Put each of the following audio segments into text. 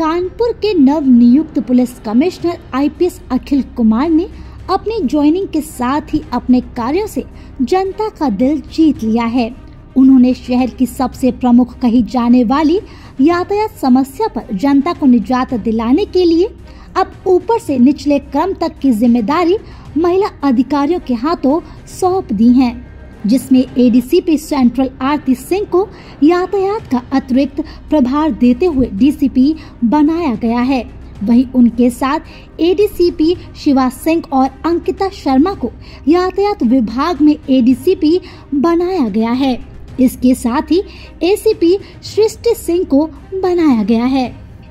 कानपुर के नव नियुक्त police commissioner IPS Akhil Kumar ने अपनी ज्वाइनिंग के साथ ही अपने कार्यों से जनता का दिल जीत लिया है उन्होंने शहर की सबसे प्रमुख कही जाने वाली यातायात समस्या पर जनता को निजात दिलाने के लिए अब ऊपर से निचले क्रम तक की जिम्मेदारी महिला अधिकारियों के हाथों सौंप दी है जिसमें एडीसीपी सेंट्रल आरती सिंह को यातायात का अतिरिक्त प्रभार देते हुए डीसीपी बनाया गया है वहीं उनके साथ एडीसीपी शिवा सिंह और अंकिता शर्मा को यातायात विभाग में एडीसीपी बनाया गया है इसके साथ ही एसीपी सृष्टि सिंह को बनाया गया है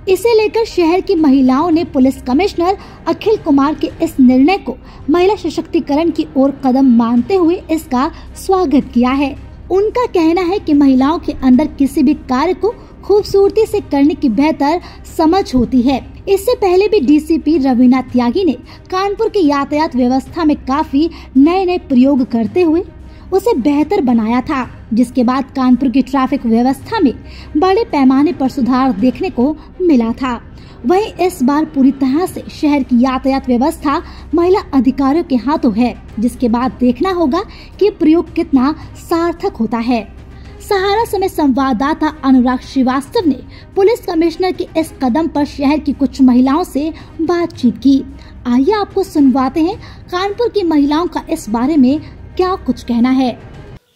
इसे लेकर शहर की महिलाओं ने पुलिस कमिश्नर अखिल कुमार के इस निर्णय को महिला सशक्तिकरण की ओर कदम मानते हुए इसका स्वागत किया है उनका कहना है कि महिलाओं के अंदर किसी भी कार्य को खूबसूरती से करने की बेहतर समझ होती है इससे पहले भी डीसीपी रवीना त्यागी ने कानपुर की यातायात व्यवस्था में काफी नए नए प्रयोग करते हुए उसे बेहतर बनाया था जिसके बाद कानपुर की ट्रैफिक व्यवस्था में बड़े पैमाने पर सुधार देखने को मिला था वहीं इस बार पूरी तरह से शहर की यातायात व्यवस्था महिला अधिकारियों के हाथों है जिसके बाद देखना होगा कि प्रयोग कितना सार्थक होता है सहारा समय संवाददाता अनुराग श्रीवास्तव ने पुलिस कमिश्नर के इस कदम पर शहर की कुछ महिलाओं से बातचीत की आइए आपको सुनवाते हैं कानपुर की महिलाओं का इस बारे में क्या कुछ कहना है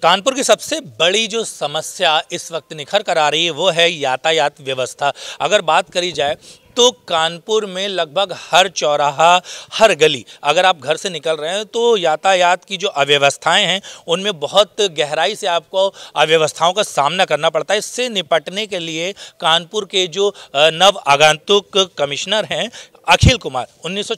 कानपुर की सबसे बड़ी जो समस्या इस वक्त निखर कर आ रही है वो है यातायात व्यवस्था अगर बात करी जाए तो कानपुर में लगभग हर चौराहा हर गली अगर आप घर से निकल रहे हैं तो यातायात की जो अव्यवस्थाएं हैं उनमें बहुत गहराई से आपको अव्यवस्थाओं का सामना करना पड़ता है इससे निपटने के लिए कानपुर के जो नव आगंतुक कमिश्नर हैं अखिल कुमार उन्नीस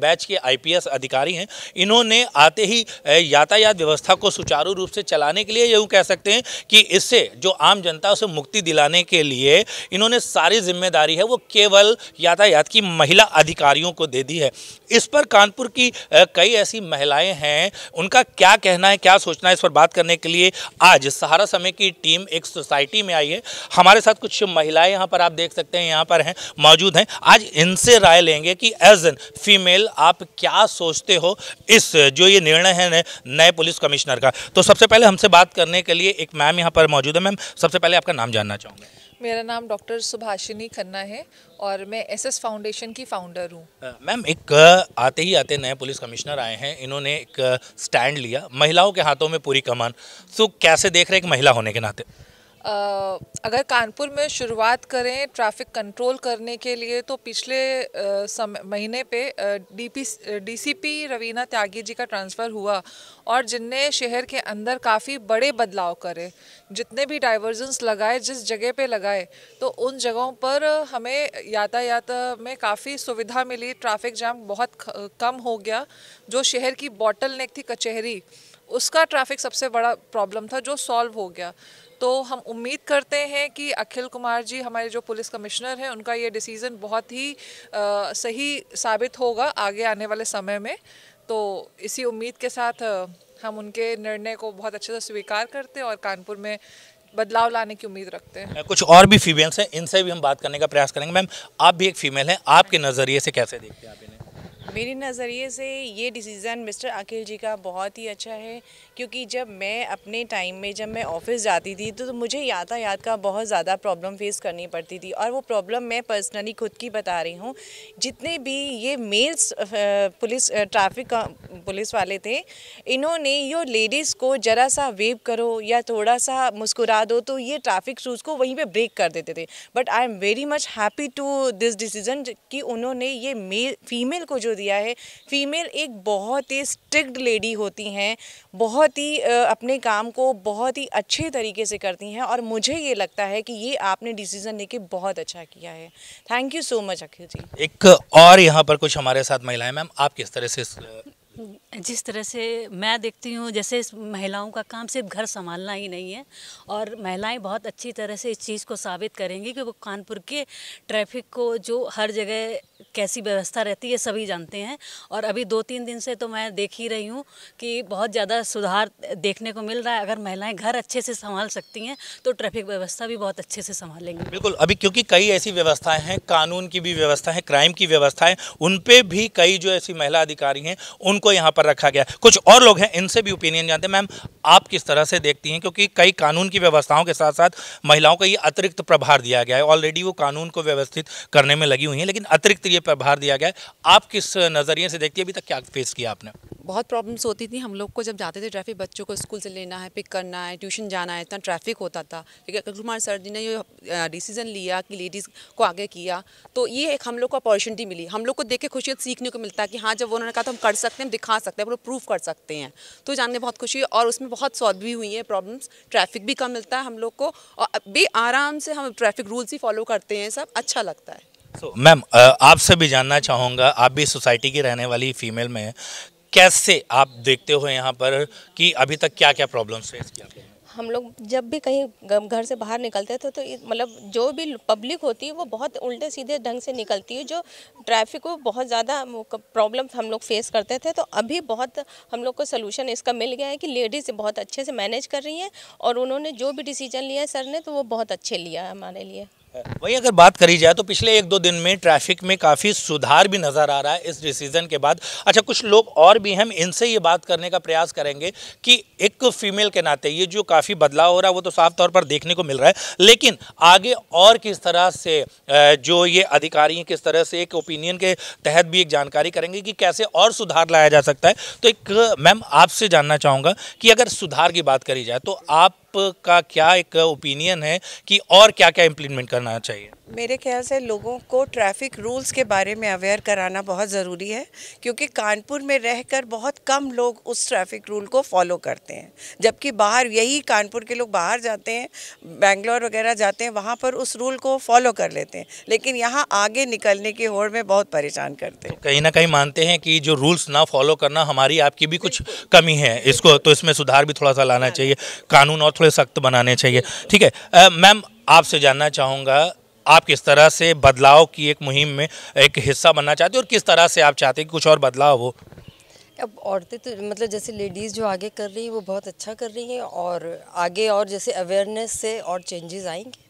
बैच के आईपीएस अधिकारी हैं इन्होंने आते ही यातायात व्यवस्था को सुचारू रूप से चलाने के लिए यूँ कह सकते हैं कि इससे जो आम जनता उसे मुक्ति दिलाने के लिए इन्होंने सारी जिम्मेदारी है वो केवल यातायात की महिला अधिकारियों को दे दी है इस पर कानपुर की कई ऐसी महिलाएं हैं उनका क्या कहना है क्या सोचना है इस पर बात करने के लिए आज सहारा समय की टीम एक सोसाइटी में आई है हमारे साथ कुछ महिलाएं यहाँ पर आप देख सकते हैं यहाँ पर हैं मौजूद हैं आज इनसे राय लेंगे कि एज एन फीमेल आप क्या सोचते हो इस जो ये निर्णय है नए पुलिस कमिश्नर का तो सबसे पहले हमसे बात करने के लिए एक मैम यहाँ पर मौजूद है मैम सबसे पहले आपका नाम जानना चाहूँगा मेरा नाम डॉक्टर सुभाषिनी खन्ना है और मैं एसएस फाउंडेशन की फाउंडर हूँ मैम एक आते ही आते नए पुलिस कमिश्नर आए हैं इन्होंने एक स्टैंड लिया महिलाओं के हाथों में पूरी कमान तो कैसे देख रहे एक महिला होने के नाते अगर कानपुर में शुरुआत करें ट्रैफिक कंट्रोल करने के लिए तो पिछले समय महीने पे डीपी डीसीपी रवीना त्यागी जी का ट्रांसफ़र हुआ और जिनने शहर के अंदर काफ़ी बड़े बदलाव करे जितने भी डाइवर्जन्स लगाए जिस जगह पे लगाए तो उन जगहों पर हमें यातायात में काफ़ी सुविधा मिली ट्रैफिक जाम बहुत कम हो गया जो शहर की बॉटल नेक थी कचहरी उसका ट्रैफिक सबसे बड़ा प्रॉब्लम था जो सॉल्व हो गया तो हम उम्मीद करते हैं कि अखिल कुमार जी हमारे जो पुलिस कमिश्नर हैं उनका ये डिसीज़न बहुत ही आ, सही साबित होगा आगे आने वाले समय में तो इसी उम्मीद के साथ हम उनके निर्णय को बहुत अच्छे से स्वीकार करते हैं और कानपुर में बदलाव लाने की उम्मीद रखते हैं कुछ और भी फीमेल्स हैं इनसे भी हम बात करने का प्रयास करेंगे मैम आप भी एक फीमेल हैं आपके नज़रिए से कैसे देखते हैं आप इन्हें मेरे नज़रिए से ये डिसीज़न मिस्टर अकील जी का बहुत ही अच्छा है क्योंकि जब मैं अपने टाइम में जब मैं ऑफ़िस जाती थी तो, तो मुझे यातायात का बहुत ज़्यादा प्रॉब्लम फेस करनी पड़ती थी और वो प्रॉब्लम मैं पर्सनली खुद की बता रही हूँ जितने भी ये मेल्स पुलिस ट्रैफिक पुलिस वाले थे इन्होंने यो लेडीज़ को ज़रा सा वेव करो या थोड़ा सा मुस्कुरा दो तो ये ट्रैफिक रूल्स को वहीं पे ब्रेक कर देते थे but I am very much happy to this decision कि उन्होंने ये मेल फीमेल को जो दिया है फीमेल एक बहुत ही स्ट्रिक्ट लेडी होती हैं बहुत ही अपने काम को बहुत ही अच्छे तरीके से करती हैं और मुझे ये लगता है कि ये आपने डिसीज़न लेके बहुत अच्छा किया है thank you so much Akhil ji एक और यहाँ पर कुछ हमारे साथ महिलाएं मैम आप किस तरह से जिस तरह से मैं देखती हूँ जैसे इस महिलाओं का काम सिर्फ घर संभालना ही नहीं है और महिलाएं बहुत अच्छी तरह से इस चीज़ को साबित करेंगी कि वो कानपुर के ट्रैफिक को जो हर जगह कैसी व्यवस्था रहती है सभी जानते हैं और अभी दो तीन दिन से तो मैं देख ही रही हूँ कि बहुत ज़्यादा सुधार देखने को मिल रहा है अगर महिलाएं घर अच्छे से संभाल सकती हैं तो ट्रैफिक व्यवस्था भी बहुत अच्छे से संभालेंगी बिल्कुल अभी क्योंकि कई ऐसी व्यवस्थाएं हैं कानून की भी व्यवस्था है क्राइम की व्यवस्था है उन पर भी कई जो ऐसी महिला अधिकारी हैं उनको यहाँ पर रखा गया कुछ और लोग हैं इनसे भी ओपिनियन जानते हैं मैम आप किस तरह से देखती हैं क्योंकि कई कानून की व्यवस्थाओं के साथ साथ महिलाओं को ये अतिरिक्त प्रभार दिया गया है ऑलरेडी वो कानून को व्यवस्थित करने में लगी हुई हैं लेकिन अतिरिक्त तरीके पर भार दिया गया आप किस नज़रिए से देखती है अभी तक क्या फेस किया आपने बहुत प्रॉब्लम्स होती थी हम लोग को जब जाते थे ट्रैफिक बच्चों को स्कूल से लेना है पिक करना है ट्यूशन जाना है इतना ट्रैफिक होता था लेकिन अकल कुमार सर जी ने ये डिसीजन लिया कि लेडीज़ को आगे किया तो ये एक हम लोग को अपॉर्चुनिटी मिली हम लोग को देख के खुशी सीखने को मिलता है कि हाँ जब उन्होंने कहा तो हम कर सकते हैं दिखा सकते हैं हम लोग प्रूफ कर सकते हैं तो जानने बहुत खुशी है और उसमें बहुत सॉल्व भी हुई है प्रॉब्लम्स ट्रैफिक भी कम मिलता है हम लोग को और बे आराम से हम ट्रैफिक रूल्स ही फॉलो करते हैं सब अच्छा लगता है सो मैम आपसे भी जानना चाहूँगा आप भी सोसाइटी की रहने वाली फीमेल में कैसे आप देखते हो यहाँ पर कि अभी तक क्या क्या प्रॉब्लम फेस किया हम लोग जब भी कहीं घर से बाहर निकलते थे तो, तो मतलब जो भी पब्लिक होती है वो बहुत उल्टे सीधे ढंग से निकलती है जो ट्रैफिक को बहुत ज़्यादा प्रॉब्लम हम लोग फेस करते थे तो अभी बहुत हम लोग को सलूशन इसका मिल गया है कि लेडीज़ बहुत अच्छे से मैनेज कर रही हैं और उन्होंने जो भी डिसीजन लिया है सर ने तो वो बहुत अच्छे लिया है हमारे लिए वही अगर बात करी जाए तो पिछले एक दो दिन में ट्रैफिक में काफ़ी सुधार भी नज़र आ रहा है इस डिसीज़न के बाद अच्छा कुछ लोग और भी हम इनसे ये बात करने का प्रयास करेंगे कि एक फीमेल के नाते ये जो काफ़ी बदलाव हो रहा है वो तो साफ तौर पर देखने को मिल रहा है लेकिन आगे और किस तरह से जो ये अधिकारी हैं किस तरह से एक ओपिनियन के तहत भी एक जानकारी करेंगे कि कैसे और सुधार लाया जा सकता है तो एक मैम आपसे जानना चाहूँगा कि अगर सुधार की बात करी जाए तो आप आपका क्या एक ओपिनियन है कि और क्या क्या इम्प्लीमेंट करना चाहिए मेरे ख्याल से लोगों को ट्रैफिक रूल्स के बारे में अवेयर कराना बहुत ज़रूरी है क्योंकि कानपुर में रहकर बहुत कम लोग उस ट्रैफिक रूल को फॉलो करते हैं जबकि बाहर यही कानपुर के लोग बाहर जाते हैं बेंगलोर वगैरह जाते हैं वहाँ पर उस रूल को फॉलो कर लेते हैं लेकिन यहाँ आगे निकलने की होड़ में बहुत परेशान करते हैं तो कहीं ना कहीं मानते हैं कि जो रूल्स ना फॉलो करना हमारी आपकी भी कुछ कमी है इसको तो इसमें सुधार भी थोड़ा सा लाना चाहिए कानून और थोड़े सख्त बनाने चाहिए ठीक है मैम आपसे जानना चाहूँगा आप किस तरह से बदलाव की एक मुहिम में एक हिस्सा बनना चाहते हो और किस तरह से आप चाहते हैं कि कुछ और बदलाव हो अब औरतें तो मतलब जैसे लेडीज़ जो आगे कर रही हैं वो बहुत अच्छा कर रही हैं और आगे और जैसे अवेयरनेस से और चेंजेस आएंगे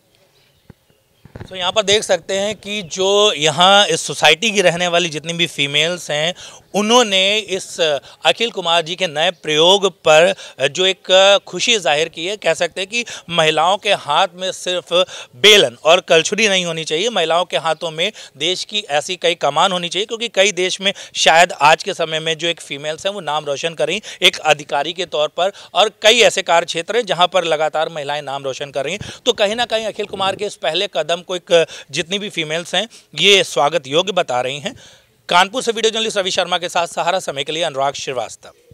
तो यहाँ पर देख सकते हैं कि जो यहाँ इस सोसाइटी की रहने वाली जितनी भी फीमेल्स हैं उन्होंने इस अखिल कुमार जी के नए प्रयोग पर जो एक खुशी जाहिर की है कह सकते हैं कि महिलाओं के हाथ में सिर्फ बेलन और कलछुड़ी नहीं होनी चाहिए महिलाओं के हाथों में देश की ऐसी कई कमान होनी चाहिए क्योंकि कई देश में शायद आज के समय में जो एक फीमेल्स हैं वो नाम रोशन करें एक अधिकारी के तौर पर और कई ऐसे कार्य क्षेत्र हैं जहाँ पर लगातार महिलाएं नाम रोशन कर रही हैं तो कहीं ना कहीं अखिल कुमार के इस पहले कदम को एक जितनी भी फीमेल्स हैं ये स्वागत योग्य बता रही हैं कानपुर से वीडियो जर्नलिस्ट रवि शर्मा के साथ सहारा समय के लिए अनुराग श्रीवास्तव